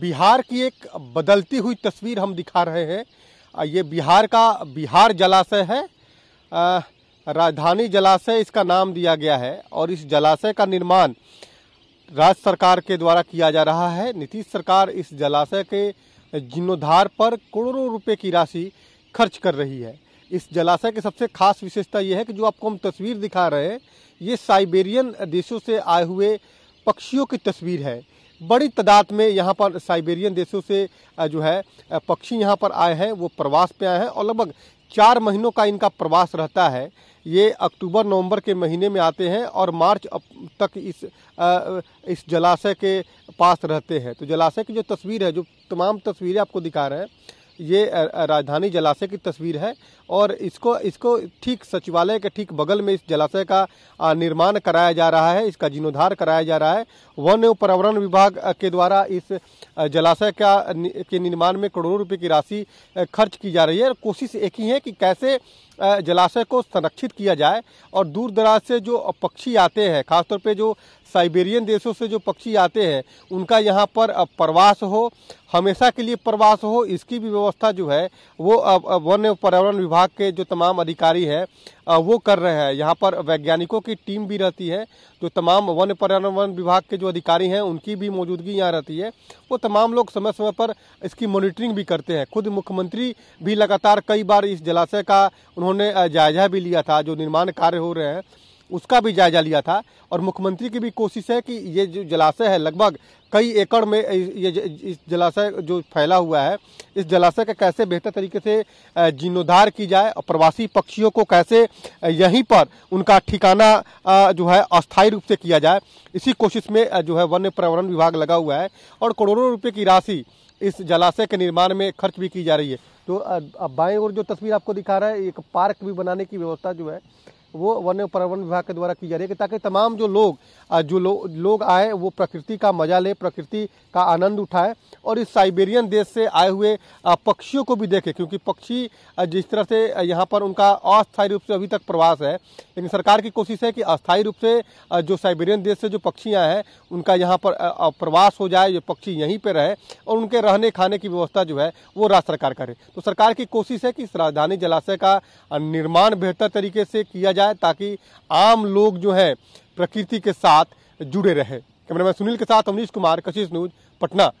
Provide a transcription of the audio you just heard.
बिहार की एक बदलती हुई तस्वीर हम दिखा रहे हैं ये बिहार का बिहार जलाशय है राजधानी जलाशय इसका नाम दिया गया है और इस जलाशय का निर्माण राज्य सरकार के द्वारा किया जा रहा है नीतीश सरकार इस जलाशय के जीर्णोद्धार पर करोड़ों रुपए की राशि खर्च कर रही है इस जलाशय की सबसे खास विशेषता यह है कि जो आपको हम तस्वीर दिखा रहे हैं ये साइबेरियन देशों से आए हुए पक्षियों की तस्वीर है बड़ी तादाद में यहाँ पर साइबेरियन देशों से जो है पक्षी यहाँ पर आए हैं वो प्रवास पे आए हैं और लगभग चार महीनों का इनका प्रवास रहता है ये अक्टूबर नवंबर के महीने में आते हैं और मार्च तक इस इस जलाशय के पास रहते हैं तो जलाशय की जो तस्वीर है जो तमाम तस्वीरें आपको दिखा रहे हैं ये राजधानी जलाशय की तस्वीर है और इसको इसको ठीक सचिवालय के ठीक बगल में इस जलाशय का निर्माण कराया जा रहा है इसका जीर्णोद्धार कराया जा रहा है वन एवं पर्यावरण विभाग के द्वारा इस जलाशय का के निर्माण में करोड़ों रुपए की राशि खर्च की जा रही है और कोशिश एक ही है कि कैसे जलाशय को संरक्षित किया जाए और दूर दराज से जो पक्षी आते हैं खासतौर पे जो साइबेरियन देशों से जो पक्षी आते हैं उनका यहाँ पर प्रवास हो हमेशा के लिए प्रवास हो इसकी भी व्यवस्था जो है वो वन्य पर्यावरण विभाग के जो तमाम अधिकारी हैं वो कर रहे हैं यहाँ पर वैज्ञानिकों की टीम भी रहती है जो तमाम वन पर्यावरण विभाग के जो अधिकारी हैं उनकी भी मौजूदगी यहाँ रहती है वो तमाम लोग समय समय पर इसकी मॉनिटरिंग भी करते हैं खुद मुख्यमंत्री भी लगातार कई बार इस जलाशय का उन्होंने जायजा भी लिया था जो निर्माण कार्य हो रहे हैं उसका भी जायजा लिया था और मुख्यमंत्री की भी कोशिश है कि ये जो जलाशय है लगभग कई एकड़ में ये इस जलाशय जो फैला हुआ है इस जलाशय का कैसे बेहतर तरीके से जीर्णोद्धार की जाए और प्रवासी पक्षियों को कैसे यहीं पर उनका ठिकाना जो है अस्थायी रूप से किया जाए इसी कोशिश में जो है वन्य पर्यावरण विभाग लगा हुआ है और करोड़ों रुपये की राशि इस जलाशय के निर्माण में खर्च भी की जा रही है तो बाएं और जो तस्वीर आपको दिखा रहा है एक पार्क भी बनाने की व्यवस्था जो है वो वन्य पर्यावरण विभाग के द्वारा की जा रही है ताकि तमाम जो लोग जो लो, लोग आए वो प्रकृति का मजा ले प्रकृति का आनंद उठाए और इस साइबेरियन देश से आए हुए पक्षियों को भी देखें क्योंकि पक्षी जिस तरह से यहाँ पर उनका अस्थायी रूप से अभी तक प्रवास है लेकिन सरकार की कोशिश है कि अस्थायी रूप से जो साइबेरियन देश से जो पक्षी आए हैं उनका यहाँ पर प्रवास हो जाए ये पक्षी यहीं पर रहे और उनके रहने खाने की व्यवस्था जो है वो राज्य सरकार करे तो सरकार की कोशिश है कि इस राजधानी जलाशय का निर्माण बेहतर तरीके से किया जाए जाए ताकि आम लोग जो है प्रकृति के साथ जुड़े रहे कैमरामैन सुनील के साथ अमनीश कुमार कशिश न्यूज पटना